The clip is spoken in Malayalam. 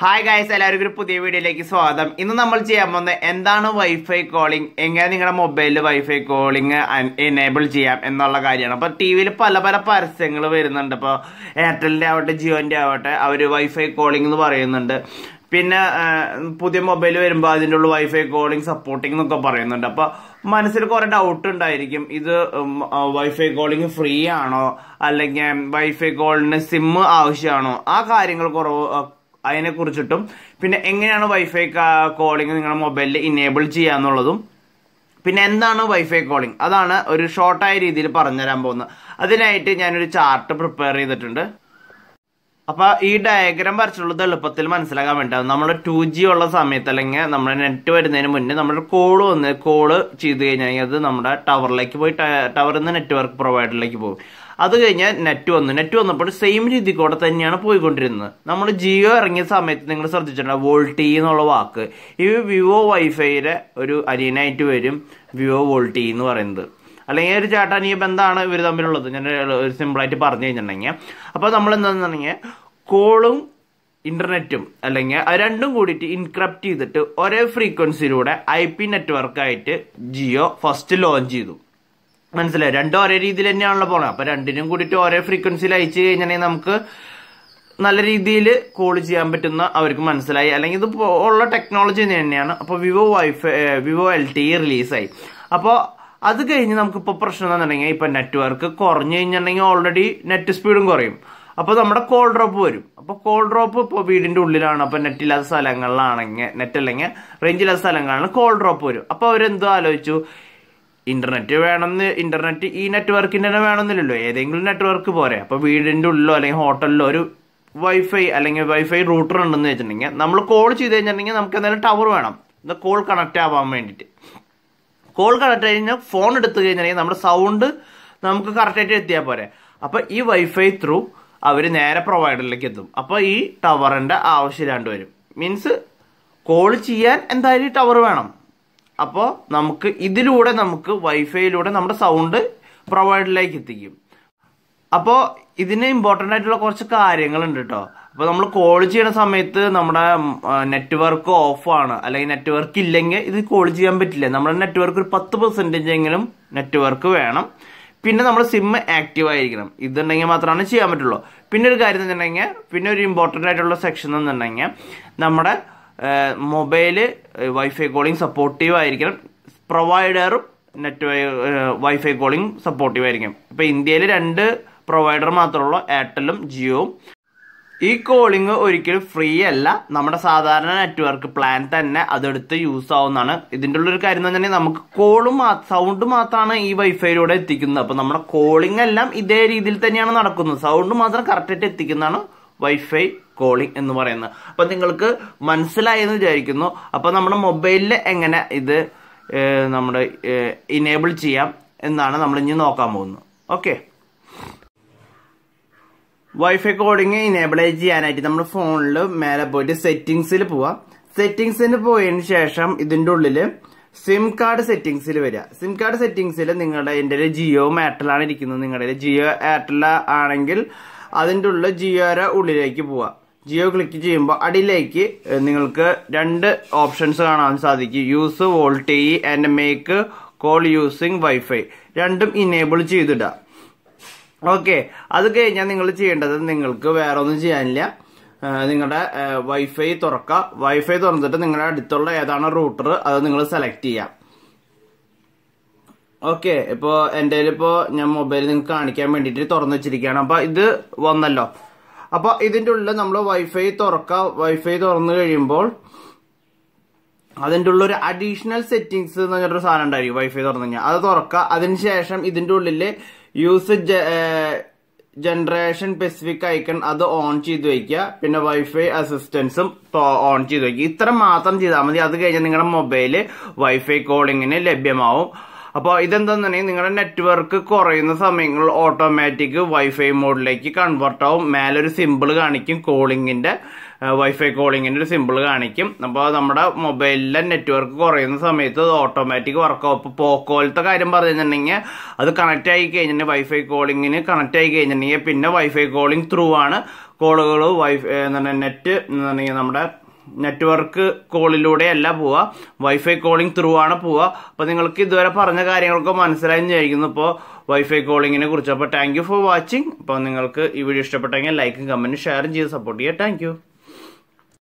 ഹായ് ഗായ്സ് എല്ലാവർക്കും ഒരു പുതിയ വീഡിയോയിലേക്ക് സ്വാഗതം ഇന്ന് നമ്മൾ ചെയ്യാൻ പോകുന്നത് എന്താണ് വൈഫൈ കോളിംഗ് എങ്ങനെ നിങ്ങളുടെ മൊബൈലിൽ വൈഫൈ കോളിംഗ് എനേബിൾ ചെയ്യാം എന്നുള്ള കാര്യമാണ് അപ്പോൾ ടി വിയിൽ പല പല പരസ്യങ്ങൾ വരുന്നുണ്ട് ഇപ്പോൾ എയർടെലിൻ്റെ ആവട്ടെ ജിയോൻ്റെ ആവട്ടെ അവർ വൈഫൈ കോളിംഗ് എന്ന് പറയുന്നുണ്ട് പിന്നെ പുതിയ മൊബൈൽ വരുമ്പോൾ അതിൻ്റെ ഉള്ളിൽ വൈഫൈ കോളിംഗ് സപ്പോർട്ടിംഗ് എന്നൊക്കെ പറയുന്നുണ്ട് അപ്പോൾ മനസ്സിൽ കുറേ ഡൗട്ട് ഉണ്ടായിരിക്കും ഇത് വൈഫൈ കോളിംഗ് ഫ്രീ ആണോ അല്ലെങ്കിൽ വൈഫൈ കോളിന് സിമ്മ് ആവശ്യമാണോ ആ കാര്യങ്ങൾ കുറവ് കുറിച്ചിട്ടും പിന്നെ എങ്ങനെയാണ് വൈഫൈ കോളിംഗ് നിങ്ങളുടെ മൊബൈലിൽ ഇനേബിൾ ചെയ്യാന്നുള്ളതും പിന്നെ എന്താണ് വൈഫൈ കോളിംഗ് അതാണ് ഒരു ഷോർട്ടായ രീതിയിൽ പറഞ്ഞുതരാൻ പോകുന്നത് അതിനായിട്ട് ഞാനൊരു ചാർട്ട് പ്രിപ്പയർ ചെയ്തിട്ടുണ്ട് അപ്പൊ ഈ ഡയഗ്രാം വരച്ചിട്ടുള്ളത് എളുപ്പത്തിൽ മനസ്സിലാക്കാൻ വേണ്ടിയാണ് നമ്മൾ ടു ജി ഉള്ള സമയത്ത് അല്ലെങ്കിൽ നമ്മുടെ നെറ്റ് വരുന്നതിന് മുന്നേ നമ്മുടെ കോള് വന്ന് കോള് ചെയ്ത് കഴിഞ്ഞാൽ അത് നമ്മുടെ ടവറിലേക്ക് പോയി ടവറിൽ നിന്ന് നെറ്റ്വർക്ക് പ്രൊവൈഡറിലേക്ക് പോകും അത് കഴിഞ്ഞാൽ നെറ്റ് വന്നു നെറ്റ് വന്നപ്പോൾ സെയിം രീതി കൂടെ തന്നെയാണ് പോയിക്കൊണ്ടിരുന്നത് നമ്മൾ ജിയോ ഇറങ്ങിയ സമയത്ത് നിങ്ങൾ ശ്രദ്ധിച്ചിട്ടുണ്ടോ വോൾട്ടി എന്നുള്ള വാക്ക് ഈ വിവോ വൈഫൈയുടെ ഒരു അരീനായിട്ട് വരും വിവോ വോൾട്ടി എന്ന് പറയുന്നത് അല്ലെങ്കിൽ ഒരു ചേട്ടൻ ഈ ബന്ധമാണ് ഇവർ തമ്മിലുള്ളത് ഞാൻ ഒരു സിമ്പിളായിട്ട് പറഞ്ഞു കഴിഞ്ഞിട്ടുണ്ടെങ്കിൽ അപ്പോൾ നമ്മൾ എന്താണെന്നുണ്ടെങ്കിൽ കോളും ഇന്റർനെറ്റും അല്ലെങ്കിൽ രണ്ടും കൂടിയിട്ട് ഇൻക്രപ്റ്റ് ചെയ്തിട്ട് ഒരേ ഫ്രീക്വൻസിയിലൂടെ ഐ പി നെറ്റ്വർക്കായിട്ട് ജിയോ ഫസ്റ്റ് ലോഞ്ച് ചെയ്തു മനസ്സിലായി രണ്ടും ഒരേ രീതിയിൽ തന്നെയാണല്ലോ പോണത് അപ്പം രണ്ടിനും കൂടിയിട്ട് ഒരേ ഫ്രീക്വൻസിയിൽ അയച്ചു കഴിഞ്ഞിട്ടുണ്ടെങ്കിൽ നമുക്ക് നല്ല രീതിയിൽ കോൾ ചെയ്യാൻ പറ്റുന്ന അവർക്ക് മനസ്സിലായി അല്ലെങ്കിൽ ഇത് ഉള്ള ടെക്നോളജി തന്നെയാണ് അപ്പോൾ VoWiFi VoLTE റിലീസായി അപ്പോൾ അത് കഴിഞ്ഞ് നമുക്കിപ്പോൾ പ്രശ്നം എന്നുണ്ടെങ്കിൽ ഇപ്പം നെറ്റ്വർക്ക് കുറഞ്ഞു കഴിഞ്ഞിട്ടുണ്ടെങ്കിൽ ഓൾറെഡി നെറ്റ് സ്പീഡും കുറയും അപ്പോൾ നമ്മുടെ കോൾ ഡ്രോപ്പ് വരും അപ്പോൾ കോൾ ഡ്രോപ്പ് ഇപ്പോൾ വീടിൻ്റെ ഉള്ളിലാണ് അപ്പോൾ നെറ്റ് ഇല്ലാത്ത സ്ഥലങ്ങളിലാണെങ്കിൽ നെറ്റ് അല്ലെങ്കിൽ റേഞ്ച് ഇല്ലാത്ത സ്ഥലങ്ങളിലാണ് കോൾ ഡ്രോപ്പ് വരും അപ്പോൾ അവരെന്തോ ആലോചിച്ചു ഇന്റർനെറ്റ് വേണമെന്ന് ഇന്റർനെറ്റ് ഈ നെറ്റ്വർക്കിൻ്റെ തന്നെ വേണമെന്നില്ലല്ലോ ഏതെങ്കിലും നെറ്റ്വർക്ക് പോരെ അപ്പോൾ വീടിൻ്റെ ഉള്ളിലോ അല്ലെങ്കിൽ ഹോട്ടലിലോ ഒരു വൈഫൈ അല്ലെങ്കിൽ വൈഫൈ റൂട്ടർ ഉണ്ടെന്ന് വെച്ചിട്ടുണ്ടെങ്കിൽ നമ്മൾ കോൾ ചെയ്ത് കഴിഞ്ഞിട്ടുണ്ടെങ്കിൽ നമുക്ക് എന്തായാലും ടവർ വേണം കോൾ കണക്റ്റ് ആവാൻ വേണ്ടിയിട്ട് കോൾ കണക്ട് കഴിഞ്ഞാൽ ഫോൺ എടുത്തു കഴിഞ്ഞാൽ നമ്മുടെ സൗണ്ട് നമുക്ക് കറക്റ്റായിട്ട് എത്തിയാൽ പോരെ അപ്പോൾ ഈ വൈഫൈ ത്രൂ അവർ നേരെ പ്രൊവൈഡറിലേക്ക് എത്തും അപ്പോൾ ഈ ടവറിൻ്റെ ആവശ്യമില്ലാണ്ട് വരും മീൻസ് കോൾ ചെയ്യാൻ എന്തായാലും ടവർ വേണം അപ്പോൾ നമുക്ക് ഇതിലൂടെ നമുക്ക് വൈഫൈയിലൂടെ നമ്മുടെ സൗണ്ട് പ്രൊവൈഡറിലേക്ക് എത്തിക്കും അപ്പോൾ ഇതിന് ഇമ്പോർട്ടൻ്റ് ആയിട്ടുള്ള കുറച്ച് കാര്യങ്ങളുണ്ട് കേട്ടോ അപ്പോൾ നമ്മൾ കോൾ ചെയ്യുന്ന സമയത്ത് നമ്മുടെ നെറ്റ്വർക്ക് ഓഫാണ് അല്ലെങ്കിൽ നെറ്റ്വർക്ക് ഇല്ലെങ്കിൽ ഇത് കോൾ ചെയ്യാൻ പറ്റില്ല നമ്മുടെ നെറ്റ്വർക്ക് ഒരു പത്ത് പെർസെൻറ്റേജ് എങ്കിലും നെറ്റ്വർക്ക് വേണം പിന്നെ നമ്മൾ സിം ആക്റ്റീവ് ആയിരിക്കണം ഇതുണ്ടെങ്കിൽ മാത്രമാണ് ചെയ്യാൻ പറ്റുള്ളൂ പിന്നെ ഒരു കാര്യം എന്നുണ്ടെങ്കിൽ പിന്നെ ഒരു ഇമ്പോർട്ടൻ്റ് ആയിട്ടുള്ള സെക്ഷൻ എന്നുണ്ടെങ്കിൽ നമ്മുടെ മൊബൈൽ വൈഫൈ കോളിംഗ് സപ്പോർട്ടീവ് ആയിരിക്കണം പ്രൊവൈഡറും നെറ്റ് വൈഫൈ കോളിംഗ് സപ്പോർട്ടീവ് ആയിരിക്കും ഇപ്പോൾ ഇന്ത്യയിൽ രണ്ട് പ്രൊവൈഡർ മാത്രമുള്ള എയർടെല്ലും ജിയോവും ഈ കോളിംഗ് ഒരിക്കലും ഫ്രീ അല്ല നമ്മുടെ സാധാരണ നെറ്റ്വർക്ക് പ്ലാൻ തന്നെ അതെടുത്ത് യൂസ് ആവുന്നതാണ് ഇതിൻ്റെ ഉള്ളൊരു കാര്യം എന്ന് പറഞ്ഞാൽ നമുക്ക് കോളും സൗണ്ട് മാത്രമാണ് ഈ വൈഫൈയിലൂടെ എത്തിക്കുന്നത് അപ്പോൾ നമ്മുടെ കോളിംഗ് എല്ലാം ഇതേ രീതിയിൽ തന്നെയാണ് നടക്കുന്നത് സൗണ്ട് മാത്രം കറക്റ്റായിട്ട് എത്തിക്കുന്നതാണ് വൈഫൈ കോളിംഗ് എന്ന് പറയുന്നത് അപ്പം നിങ്ങൾക്ക് മനസ്സിലായെന്ന് വിചാരിക്കുന്നു അപ്പോൾ നമ്മുടെ മൊബൈലിൽ എങ്ങനെ ഇത് നമ്മുടെ ഇനേബിൾ ചെയ്യാം എന്നാണ് നമ്മൾ ഇനി നോക്കാൻ പോകുന്നത് ഓക്കെ വൈഫൈ കോഡിങ് ഇനേബിൾ ചെയ്യാനായിട്ട് നമ്മൾ ഫോണിൽ മേലെ പോയിട്ട് സെറ്റിങ്സിൽ പോവാം സെറ്റിങ്സിൽ പോയതിന് ശേഷം ഇതിൻ്റെ ഉള്ളിൽ സിം കാർഡ് സെറ്റിങ്സിൽ വരിക സിം കാർഡ് സെറ്റിങ്സിൽ നിങ്ങളുടെ എൻ്റെ ജിയോ ആണ് ഇരിക്കുന്നത് നിങ്ങളുടെ ജിയോ എയർടെൽ ആണെങ്കിൽ അതിൻ്റെ ഉള്ളിൽ ജിയോയുടെ ഉള്ളിലേക്ക് പോവാം ജിയോ ക്ലിക്ക് ചെയ്യുമ്പോൾ അടിയിലേക്ക് നിങ്ങൾക്ക് രണ്ട് ഓപ്ഷൻസ് കാണാൻ സാധിക്കും use voltage and make call using WiFi രണ്ടും ഇനേബിൾ ചെയ്തിടാം ഓക്കെ അത് കഴിഞ്ഞാൽ നിങ്ങൾ ചെയ്യേണ്ടത് നിങ്ങൾക്ക് വേറെ ഒന്നും ചെയ്യാനില്ല നിങ്ങളുടെ വൈഫൈ തുറക്കുക വൈഫൈ തുറന്നിട്ട് നിങ്ങളുടെ അടുത്തുള്ള ഏതാണ് റൂട്ടർ അത് നിങ്ങൾ സെലക്ട് ചെയ്യാം ഓക്കെ ഇപ്പോൾ എൻ്റെ ഇപ്പോൾ ഞാൻ മൊബൈൽ നിങ്ങൾക്ക് കാണിക്കാൻ വേണ്ടിയിട്ട് തുറന്നു വെച്ചിരിക്കുകയാണ് അപ്പോൾ ഇത് വന്നല്ലോ അപ്പോൾ ഇതിൻ്റെ ഉള്ളിൽ നമ്മൾ വൈഫൈ തുറക്കുക വൈഫൈ തുറന്നു കഴിയുമ്പോൾ അതിൻ്റെ ഉള്ളിൽ ഒരു അഡീഷണൽ സെറ്റിങ്സ് എന്ന് പറഞ്ഞിട്ടൊരു സാധനം ഉണ്ടായിരിക്കും വൈഫൈ തുറന്നു കഴിഞ്ഞാൽ അത് തുറക്കുക അതിനുശേഷം ഇതിൻ്റെ ഉള്ളിൽ യൂസേജ് ജനറേഷൻ സ്പെസിഫിക് ഐക്കൺ അത് ഓൺ ചെയ്ത് വയ്ക്കുക പിന്നെ വൈഫൈ അസിസ്റ്റൻസും ഓൺ ചെയ്ത് വയ്ക്കുക ഇത്ര മാത്രം ചെയ്താൽ മതി അത് കഴിഞ്ഞാൽ നിങ്ങളുടെ മൊബൈൽ വൈഫൈ കോളിങ്ങിന് ലഭ്യമാവും അപ്പോൾ ഇതെന്താണെന്നുണ്ടെങ്കിൽ നിങ്ങളുടെ നെറ്റ്വർക്ക് കുറയുന്ന സമയങ്ങളിൽ ഓട്ടോമാറ്റിക് വൈഫൈ മോഡിലേക്ക് കൺവേർട്ട് ആവും മേലൊരു സിമ്പിൾ കാണിക്കും കോളിങ്ങിൻ്റെ വൈഫൈ കോളിങ്ങിൻ്റെ ഒരു സിമ്പിൾ കാണിക്കും അപ്പോൾ നമ്മുടെ മൊബൈലിലെ നെറ്റ്വർക്ക് കുറയുന്ന സമയത്ത് അത് ഓട്ടോമാറ്റിക് വർക്ക് ഔപ്പ് പോക്കോലത്തെ കാര്യം പറഞ്ഞിട്ടുണ്ടെങ്കിൽ അത് കണക്റ്റ് ആയി കഴിഞ്ഞിട്ടുണ്ടെങ്കിൽ വൈഫൈ കോളിങ്ങിന് കണക്റ്റ് ആയി കഴിഞ്ഞിട്ടുണ്ടെങ്കിൽ പിന്നെ വൈഫൈ കോളിംഗ് ത്രൂ ആണ് കോളുകൾ വൈഫ് നെറ്റ് നമ്മുടെ നെറ്റ്വർക്ക് കോളിലൂടെ അല്ല പോവുക വൈഫൈ കോളിംഗ് ത്രൂ ആണ് പോവുക അപ്പോൾ നിങ്ങൾക്ക് ഇതുവരെ പറഞ്ഞ കാര്യങ്ങളൊക്കെ മനസ്സിലായി വിചാരിക്കുന്നു ഇപ്പോൾ വൈഫൈ കോളിങ്ങിനെ കുറിച്ച് അപ്പോൾ താങ്ക് യു ഫോർ വാച്ചിങ് അപ്പോൾ നിങ്ങൾക്ക് ഈ വീഡിയോ ഇഷ്ടപ്പെട്ടെങ്കിൽ ലൈക്കും കമൻറ്റും ഷെയറും ചെയ്ത് സപ്പോർട്ട് ചെയ്യുക താങ്ക്